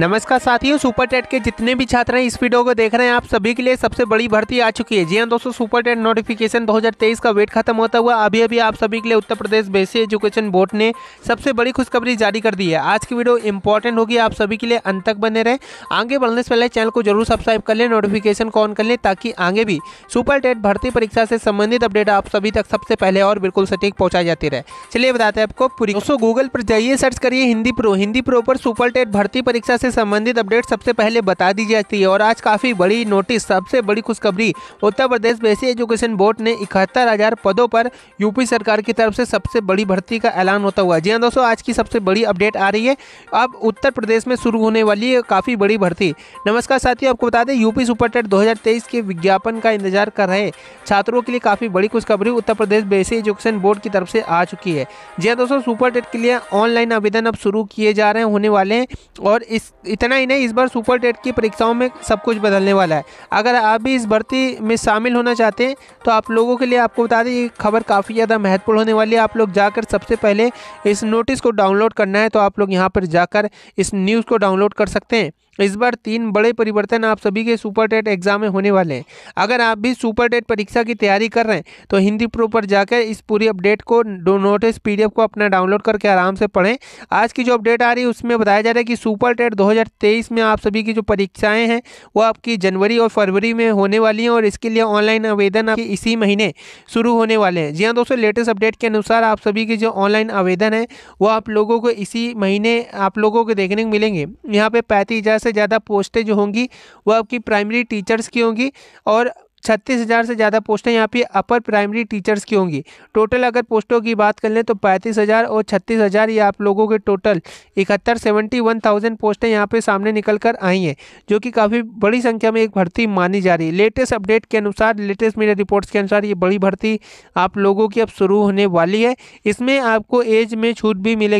नमस्कार साथियों super TET के जितने भी छात्र हैं इस वीडियो को देख रहे हैं आप सभी के लिए सबसे बड़ी भर्ती आ चुकी है जी हाँ दोस्तों सुपर टेट नोटिफिकेशन 2023 का वेट खत्म होता हुआ अभी अभी आप सभी के लिए Uttar Pradesh basic education board ने सबसे बड़ी खुशखबरी जारी कर दी है आज की वीडियो इंपॉर्टेंट होगी आप सभी के लिए अंत तक बने रहे आगे बढ़ने से पहले चैनल को जरूर सब्सक्राइब कर लें नोटिफिकेशन को ऑन कर लें ताकि आगे भी सुपर टेट भर्ती परीक्षा से संबंधित अपडेट आप सभी तक सबसे पहले और बिल्कुल सटीक पहुंचाई जाती रहे चलिए बताते हैं आपको पूरी दोस्तों गूगल पर जाइए सर्च करिए हिंदी प्रो हिंदी प्रो पर सुपर टेट भर्ती परीक्षा से से संबंधित अपडेट सबसे पहले बता दी जाती है और आज काफ़ी बड़ी नोटिस सबसे बड़ी खुशखबरी Uttar Pradesh basic education board ने इकहत्तर हज़ार पदों पर यूपी सरकार की तरफ से सबसे बड़ी भर्ती का ऐलान होता हुआ जी हाँ दोस्तों आज की सबसे बड़ी अपडेट आ रही है अब उत्तर प्रदेश में शुरू होने वाली काफ़ी बड़ी भर्ती नमस्कार साथियों आपको बता दें यूपी सुपर टेट दो के विज्ञापन का इंतजार कर रहे छात्रों के लिए काफ़ी बड़ी खुशखबरी Uttar Pradesh basic education board की तरफ से आ चुकी है जी हाँ दोस्तों सुपर टेट के लिए ऑनलाइन आवेदन अब शुरू किए जा रहे होने वाले हैं और इस इतना ही नहीं इस बार सुपर टेट की परीक्षाओं में सब कुछ बदलने वाला है अगर आप भी इस भर्ती में शामिल होना चाहते हैं तो आप लोगों के लिए आपको बता दें ये खबर काफ़ी ज़्यादा महत्वपूर्ण होने वाली है आप लोग जाकर सबसे पहले इस नोटिस को डाउनलोड करना है तो आप लोग यहाँ पर जाकर इस न्यूज़ को डाउनलोड कर सकते हैं इस बार तीन बड़े परिवर्तन आप सभी के सुपर टेट एग्जाम में होने वाले हैं अगर आप भी सुपर टेट परीक्षा की तैयारी कर रहे हैं तो हिंदी प्रो पर जाकर इस पूरी अपडेट को डो नोटिस पीडीएफ को अपना डाउनलोड करके आराम से पढ़ें आज की जो अपडेट आ रही है उसमें बताया जा रहा है कि सुपर टेट 2023 में आप सभी की जो परीक्षाएं हैं वो आपकी जनवरी और फरवरी में होने वाली हैं और इसके लिए ऑनलाइन आवेदन आपके इसी महीने शुरू होने वाले हैं जी हाँ दोस्तों लेटेस्ट अपडेट के अनुसार आप सभी के जो ऑनलाइन आवेदन है वो आप लोगों को इसी महीने आप लोगों को देखने को मिलेंगे यहाँ पर पैंतीस से ज़्यादा पोस्टें जो होंगी वो आपकी प्राइमरी टीचर्स की होंगी और छत्तीस हज़ार से ज़्यादा पोस्टें यहाँ पे अपर प्राइमरी टीचर्स की होंगी टोटल अगर पोस्टों की बात कर लें तो पैंतीस हज़ार और छत्तीस हज़ार ये आप लोगों के टोटल इकहत्तर सेवेंटी वन थाउजेंड पोस्टें यहाँ पे सामने निकल कर आई हैं जो कि काफ़ी बड़ी संख्या में एक भर्ती मानी जा रही है लेटेस्ट अपडेट के अनुसार लेटेस्ट मीडिया रिपोर्ट्स के अनुसार ये बड़ी भर्ती आप लोगों की अब शुरू होने वाली है इसमें आपको एज में छूट भी मिलेगी